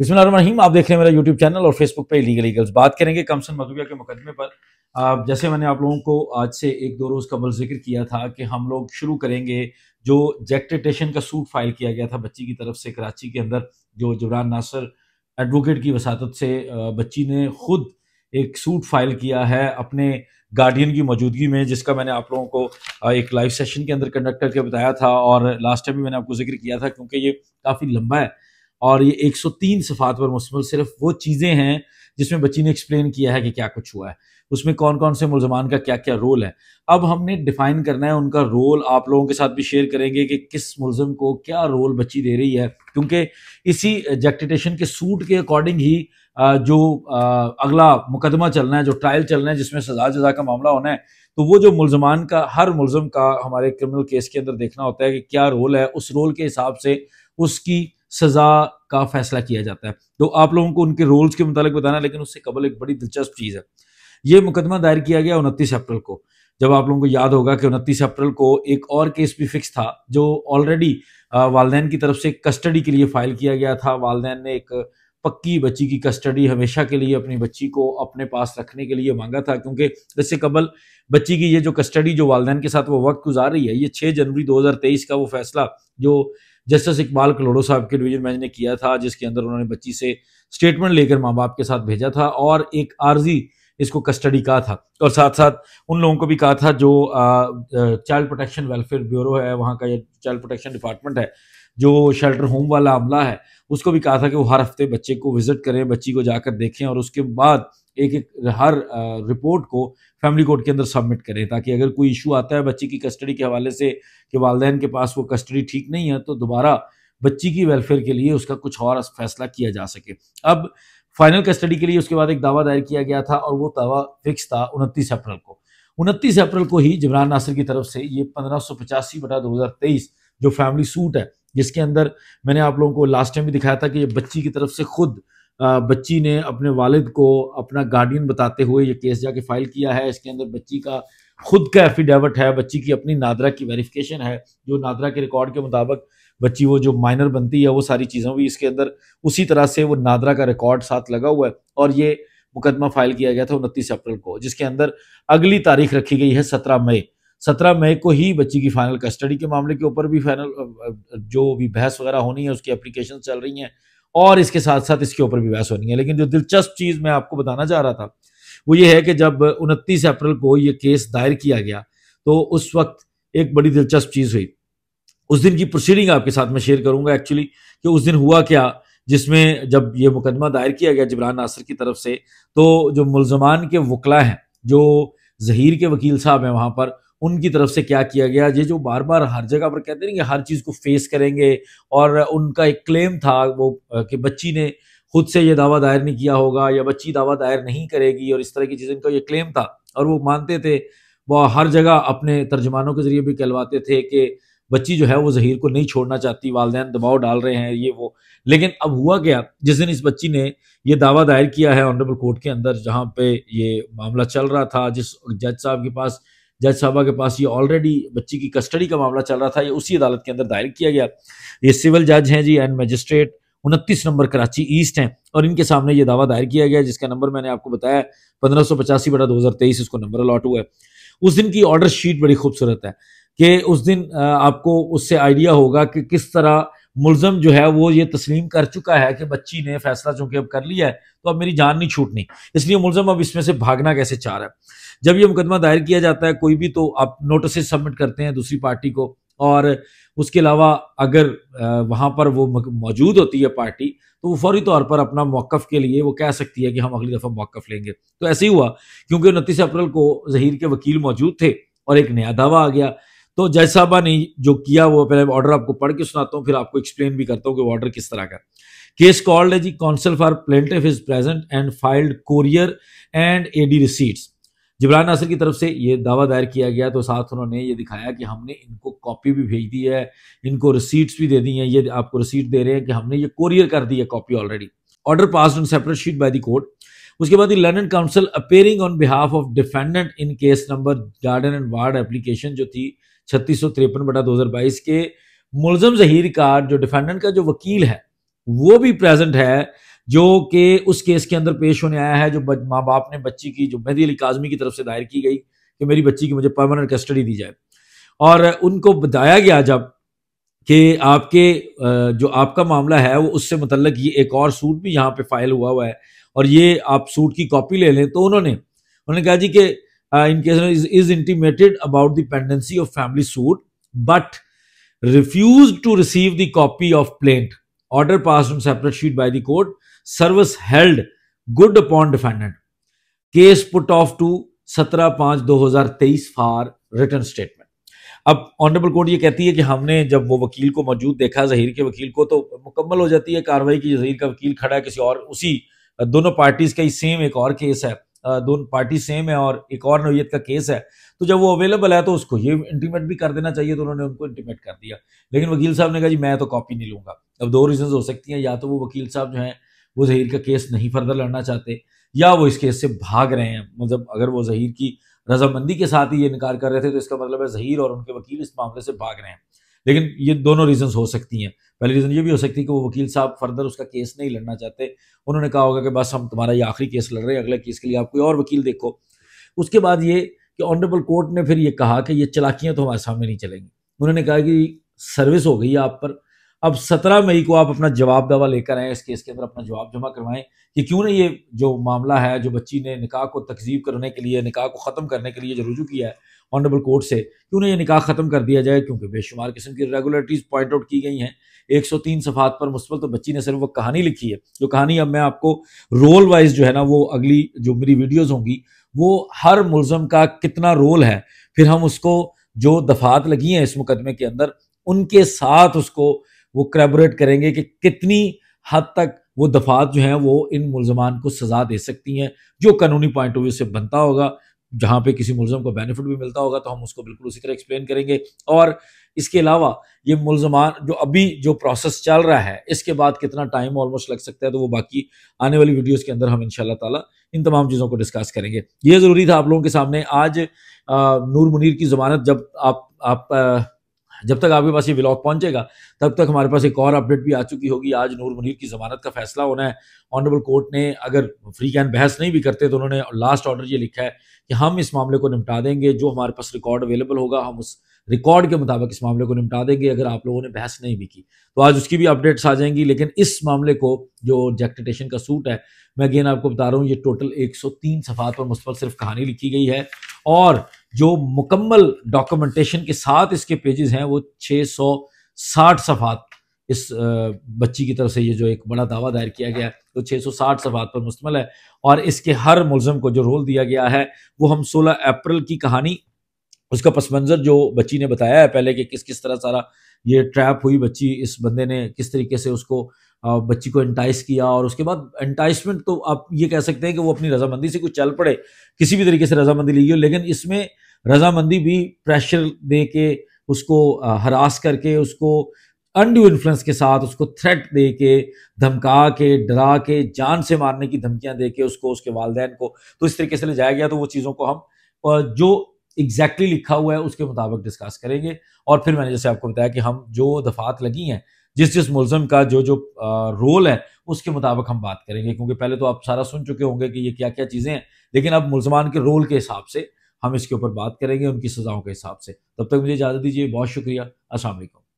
बिस्मिल आप देख रहे हैं मेरा यूट्यूब चैनल और फेसबुक पे लीगल लीगल्स बात करेंगे कमसन मधुबिया के मुकदमे पर आप जैसे मैंने आप लोगों को आज से एक दो रोज़ कबल जिक्र किया था कि हम लोग शुरू करेंगे जो जैक्टेटेशन का सूट फाइल किया गया था बच्ची की तरफ से कराची के अंदर जो जबरान नासर एडवोकेट की वसात से बच्ची ने खुद एक सूट फाइल किया है अपने गार्डियन की मौजूदगी में जिसका मैंने आप लोगों को एक लाइव सेशन के अंदर कंडक्ट करके बताया था और लास्ट टाइम भी मैंने आपको जिक्र किया था क्योंकि ये काफ़ी लंबा है और ये 103 सफ़ात पर मुश्तमिल सिर्फ वो चीज़ें हैं जिसमें बच्ची ने एक्सप्लेन किया है कि क्या कुछ हुआ है उसमें कौन कौन से मुलजमान का क्या क्या रोल है अब हमने डिफाइन करना है उनका रोल आप लोगों के साथ भी शेयर करेंगे कि किस मुलजम को क्या रोल बच्ची दे रही है क्योंकि इसी जैक्टिटेशन के सूट के अकॉर्डिंग ही जो अगला मुकदमा चलना है जो ट्रायल चलना है जिसमें सजा जजा का मामला होना है तो वो जो मुलजमान का हर मुलजम का हमारे क्रिमिनल केस के अंदर देखना होता है कि क्या रोल है उस रोल के हिसाब से उसकी सज़ा का फैसला किया जाता है तो आप लोगों को उनके रोल्स के मुताबिक बताना लेकिन उससे कबल एक बड़ी दिलचस्प चीज़ है ये मुकदमा दायर किया गया उनतीस अप्रैल को जब आप लोगों को याद होगा कि उनतीस अप्रैल को एक और केस भी फिक्स था जो ऑलरेडी वालदेन की तरफ से कस्टडी के लिए फाइल किया गया था वालदेन ने एक पक्की बच्ची की कस्टडी हमेशा के लिए अपनी बच्ची को अपने पास रखने के लिए मांगा था क्योंकि इससे कबल बच्ची की ये जो कस्टडी जो वालदेन के साथ वो वक्त गुजार रही है ये 6 जनवरी 2023 का वो फैसला जो जस्टिस इकबाल कलोड़ो साहब के डिवीजन बेंच ने किया था जिसके अंदर उन्होंने बच्ची से स्टेटमेंट लेकर माँ बाप के साथ भेजा था और एक आर्जी इसको कस्टडी कहा था और साथ साथ उन लोगों को भी कहा था जो चाइल्ड प्रोटेक्शन वेलफेयर ब्यूरो है वहाँ का ये चाइल्ड प्रोटेक्शन डिपार्टमेंट है जो शेल्टर होम वाला अमला है उसको भी कहा था कि वो हर हफ्ते बच्चे को विजिट करें बच्ची को जाकर देखें और उसके बाद एक एक हर रिपोर्ट को फैमिली कोर्ट के अंदर सबमिट करें ताकि अगर कोई इशू आता है बच्ची की कस्टडी के हवाले से कि वालदेन के पास वो कस्टडी ठीक नहीं है तो दोबारा बच्ची की वेलफेयर के लिए उसका कुछ और फैसला किया जा सके अब फाइनल कस्टडी के लिए उसके बाद एक दावा दायर किया गया था और वो दावा फिक्स था उनतीस अप्रैल को उनतीस अप्रैल को ही जिमरान नासिर की तरफ से ये पंद्रह सौ पचासी बटा दो हज़ार तेईस जो फैमिली सूट है जिसके अंदर मैंने आप लोगों को लास्ट टाइम भी दिखाया था कि ये बच्ची की तरफ से खुद बच्ची ने अपने वालिद को अपना गार्डियन बताते हुए ये केस जाके फाइल किया है इसके अंदर बच्ची का खुद का एफिडेविट है बच्ची की अपनी नादरा की वेरिफिकेशन है जो नादरा के रिकॉर्ड के मुताबिक बच्ची वो जो माइनर बनती है वो सारी चीज़ें भी इसके अंदर उसी तरह से वो नादरा का रिकॉर्ड साथ लगा हुआ है और ये मुकदमा फाइल किया गया था उनतीस अप्रैल को जिसके अंदर अगली तारीख रखी गई है सत्रह मई सत्रह मई को ही बच्ची की फाइनल कस्टडी के मामले के ऊपर भी फाइनल जो भी बहस वगैरह होनी है उसकी अप्लीकेशन चल रही हैं और इसके साथ साथ इसके ऊपर भी बहस होनी है लेकिन जो दिलचस्प चीज़ मैं आपको बताना चाह रहा था वो ये है कि जब उनतीस अप्रैल को ये केस दायर किया गया तो उस वक्त एक बड़ी दिलचस्प चीज़ हुई उस दिन की प्रोसीडिंग आपके साथ मैं शेयर करूंगा एक्चुअली कि उस दिन हुआ क्या जिसमें जब ये मुकदमा दायर किया गया जबरान नासिर की तरफ से तो जो मुलजमान के वकला हैं जो जहीर के वकील साहब हैं वहाँ पर उनकी तरफ से क्या किया गया ये जो बार बार हर जगह पर कहते हैं कि हर चीज़ को फेस करेंगे और उनका एक क्लेम था वो कि बच्ची ने खुद से ये दावा दायर नहीं किया होगा या बच्ची दावा दायर नहीं करेगी और इस तरह की चीज़ें उनका ये क्लेम था और वो मानते थे वो हर जगह अपने तर्जमानों के ज़रिए भी कहलवाते थे कि बच्ची जो है वो जहीर को नहीं छोड़ना चाहती वालदे दबाव डाल रहे हैं ये वो लेकिन अब हुआ क्या जिस दिन इस बच्ची ने ये दावा दायर किया है ऑनरेबल कोर्ट के अंदर जहाँ पे ये मामला चल रहा था जिस जज साहब के पास जज साहबा के पास ये ऑलरेडी बच्ची की कस्टडी का मामला चल रहा था ये उसी अदालत के अंदर दायर किया गया ये सिविल जज हैं जी एंड मजिस्ट्रेट उनतीस नंबर कराची ईस्ट हैं और इनके सामने ये दावा दायर किया गया जिसका नंबर मैंने आपको बताया पंद्रह सौ पचासी बटा दो हज़ार तेईस इसको नंबर अलॉट हुआ है उस दिन की ऑर्डर शीट बड़ी खूबसूरत है कि उस दिन आपको उससे आइडिया होगा कि किस तरह मुलजम जो है वो ये तस्लीम कर चुका है कि बच्ची ने फैसला चूंकि अब कर लिया है तो अब मेरी जान नहीं छूटनी इसलिए मुलजम अब इसमें से भागना कैसे चाह रहा है जब ये मुकदमा दायर किया जाता है कोई भी तो आप नोटिस सबमिट करते हैं दूसरी पार्टी को और उसके अलावा अगर वहाँ पर वो मौजूद होती है पार्टी तो वो फौरी तौर पर अपना मौक़ के लिए वो कह सकती है कि हम अगली दफ़ा मौक़ लेंगे तो ऐसे ही हुआ क्योंकि उनतीस अप्रैल को जहीर के वकील मौजूद थे और एक नया दावा आ गया तो जैसा ने जो किया वो पहले ऑर्डर आपको पढ़ के सुनाता हूँ फिर आपको एक्सप्लेन भी करता हूँ कि ऑर्डर किस तरह का केस कॉल्ड है जी counsel for plaintiff is present and filed courier and AD receipts Jibran Nasir की तरफ से ये दावा दायर किया गया तो साथ उन्होंने ये दिखाया कि हमने इनको कॉपी भी भेज दी है इनको रिसीट्स भी दे दी हैं ये आपको रिसीट दे रहे हैं कि हमने ये कोरियर कर दी है copy already order pass on separate sheet by the court उसके बाद ही learned counsel appearing on behalf of defendant in case number guardian and ward application जो थी छत्तीस सौ तिरपन बटा दो हजार बाईस के मुलजम जहीर का जो डिफेंडेंट का जो वकील है वो भी प्रेजेंट है जो कि उस केस के अंदर पेश होने आया है जो माँ बाप ने बच्ची की जो मेहदी अली काजमी की तरफ से दायर की गई कि मेरी बच्ची की मुझे परमानेंट कस्टडी दी जाए और उनको बताया गया जब कि आपके जो आपका मामला है वो उससे मतलब ये एक और सूट भी यहाँ पे फाइल हुआ हुआ है और ये आप सूट की कॉपी ले लें तो उन्होंने उन्होंने कहा जी कि in case is intimated about the pendency of family suit but refuse to receive the copy of plaint order pass from separate sheet by the court service held good upon defendant case put off to सत्रह पांच दो हजार तेईस for return statement अब honourable court ये कहती है कि हमने जब वो वकील को मौजूद देखा जहीर के वकील को तो मुकम्मल हो जाती है कार्रवाई की जहीर का वकील खड़ा है किसी और उसी दोनों पार्टीज का ही सेम एक और केस है दोनों पार्टी सेम है और एक और नोयत का केस है तो जब वो अवेलेबल है तो उसको ये इंटीमेट भी कर देना चाहिए तो उन्होंने उनको इंटीमेट कर दिया लेकिन वकील साहब ने कहा जी मैं तो कॉपी नहीं लूँगा अब दो रीजन हो सकती हैं या तो वो वकील साहब जो हैं वो जहीर का केस नहीं फर्दर लड़ना चाहते या वो इस केस से भाग रहे हैं मतलब अगर वो जहीर की रजामंदी के साथ ही ये इनकार कर रहे थे तो इसका मतलब है जहीर और उनके वकील इस मामले से भाग रहे हैं लेकिन ये दोनों रीजंस हो सकती हैं पहले रीज़न ये भी हो सकती है कि वो वकील साहब फर्दर उसका केस नहीं लड़ना चाहते उन्होंने कहा होगा कि बस हम तुम्हारा ये आखिरी केस लड़ रहे हैं अगले केस के लिए आप कोई और वकील देखो उसके बाद ये कि ऑनरेबल कोर्ट ने फिर ये कहा कि ये चलाकियाँ तो हमारे सामने नहीं चलेंगी उन्होंने कहा कि सर्विस हो गई आप पर अब 17 मई को आप अपना जवाब दवा लेकर आए इस केस के अंदर अपना जवाब जमा करवाएं कि क्यों ना ये जो मामला है जो बच्ची ने निकाह को तकजीब करने के लिए निकाह को ख़त्म करने के लिए जो रुजू किया है ऑनरेबल कोर्ट से क्यों ना ये निकाह ख़त्म कर दिया जाए क्योंकि बेशुमार किस्म की रेगुलरिटीज़ पॉइंट आउट की गई हैं एक सौ तीन सफ़ात पर मुस्बल तो बच्ची ने सिर्फ वो कहानी लिखी है जो कहानी अब मैं आपको रोल वाइज जो है ना वो अगली जो मेरी वीडियोज़ होंगी वो हर मुलम का कितना रोल है फिर हम उसको जो दफात लगी हैं इस मुकदमे के अंदर उनके साथ उसको वो क्रेबोरेट करेंगे कि कितनी हद तक वो दफात जो हैं वो इन मुलजमान को सज़ा दे सकती हैं जो कानूनी पॉइंट ऑफ व्यू से बनता होगा जहाँ पे किसी मुलजम को बेनिफिट भी मिलता होगा तो हम उसको बिल्कुल उसी तरह एक्सप्लेन करेंगे और इसके अलावा ये मुलजमान जो अभी जो प्रोसेस चल रहा है इसके बाद कितना टाइम ऑलमोस्ट लग सकता है तो वो बाकी आने वाली वीडियोस के अंदर हम इन ताला इन तमाम चीज़ों को डिस्कस करेंगे ये ज़रूरी था आप लोगों के सामने आज आ, नूर मुनर की ज़मानत जब आप आप आ, जब तक आपके पास ये ब्लॉग पहुंचेगा तब तक हमारे पास एक और अपडेट भी आ चुकी होगी आज नूर मुनीर की जमानत का फैसला होना है ऑनरेबल कोर्ट ने अगर फ्री कैन बहस नहीं भी करते तो उन्होंने लास्ट ऑर्डर ये लिखा है कि हम इस मामले को निपटा देंगे जो हमारे पास रिकॉर्ड अवेलेबल होगा हम उस रिकॉर्ड के मुताबिक इस मामले को निपटा देंगे अगर आप लोगों ने बहस नहीं भी की तो आज उसकी भी अपडेट्स आ जाएंगी लेकिन इस मामले को जो जैकटेशन का सूट है मैं अगेन आपको बता रहा हूँ ये टोटल 103 सफात पर मुस्तबल सिर्फ कहानी लिखी गई है और जो मुकम्मल डॉक्यूमेंटेशन के साथ इसके पेजेस हैं वो 660 सफ़ात इस बच्ची की तरफ से ये जो एक बड़ा दावा दायर किया गया तो 660 सफ़ात पर मुश्तमल है और इसके हर मुलम को जो रोल दिया गया है वो हम 16 अप्रैल की कहानी उसका पस मंज़र जो बच्ची ने बताया है पहले कि किस किस तरह सारा ये ट्रैप हुई बच्ची इस बंदे ने किस तरीके से उसको बच्ची को एंटाइस किया और उसके बाद एंटाइसमेंट तो आप ये कह सकते हैं कि वो अपनी रजामंदी से कुछ चल पड़े किसी भी तरीके से रजामंदी ली हो लेकिन इसमें रजामंदी भी प्रेशर दे के उसको हरास करके उसको अनड्यू इन्फ्लुएंस के साथ उसको थ्रेट दे के धमका के डरा के जान से मारने की धमकियां दे के उसको उसके वालदेन को तो इस तरीके से ले जाया गया तो वो चीज़ों को हम जो एग्जैक्टली exactly लिखा हुआ है उसके मुताबिक डिस्कस करेंगे और फिर मैंने जैसे आपको बताया कि हम जो दफात लगी हैं जिस जिस मुलजम का जो जो रोल है उसके मुताबिक हम बात करेंगे क्योंकि पहले तो आप सारा सुन चुके होंगे कि ये क्या क्या चीज़ें हैं लेकिन अब मुलजमान के रोल के हिसाब से हम इसके ऊपर बात करेंगे उनकी सज़ाओं के हिसाब से तब तक मुझे इजाज़त दीजिए बहुत शुक्रिया असल